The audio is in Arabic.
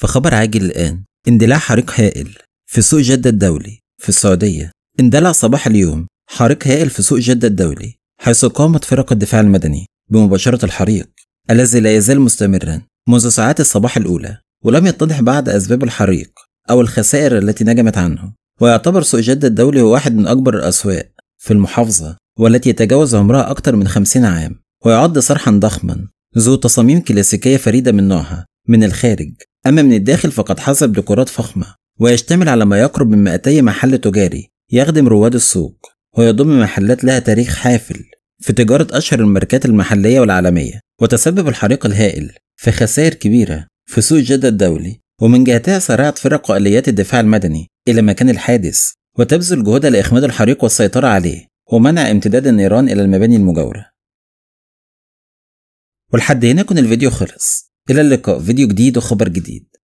فخبر عاجل الآن اندلاع حريق هائل في سوق جدة الدولي في السعودية اندلع صباح اليوم حريق هائل في سوق جدة الدولي حيث قامت فرق الدفاع المدني بمباشرة الحريق الذي لا يزال مستمرا منذ ساعات الصباح الأولى ولم يتضح بعد أسباب الحريق أو الخسائر التي نجمت عنه ويعتبر سوق جدة الدولي هو واحد من أكبر الأسواق في المحافظة والتي يتجاوز عمرها أكثر من 50 عام ويعد صرحا ضخما ذو تصاميم كلاسيكية فريدة من نوعها من الخارج أما من الداخل فقد حصل بديكورات فخمة ويشتمل على ما يقرب من 200 محل تجاري يخدم رواد السوق ويضم محلات لها تاريخ حافل في تجارة أشهر الماركات المحلية والعالمية وتسبب الحريق الهائل في خسائر كبيرة في سوق جدة الدولي ومن جهتها سرعت فرق وآليات الدفاع المدني إلى مكان الحادث وتبذل جهودها لإخماد الحريق والسيطرة عليه ومنع امتداد النيران إلى المباني المجاورة ولحد هنا كان الفيديو خلص إلى اللقاء فيديو جديد وخبر جديد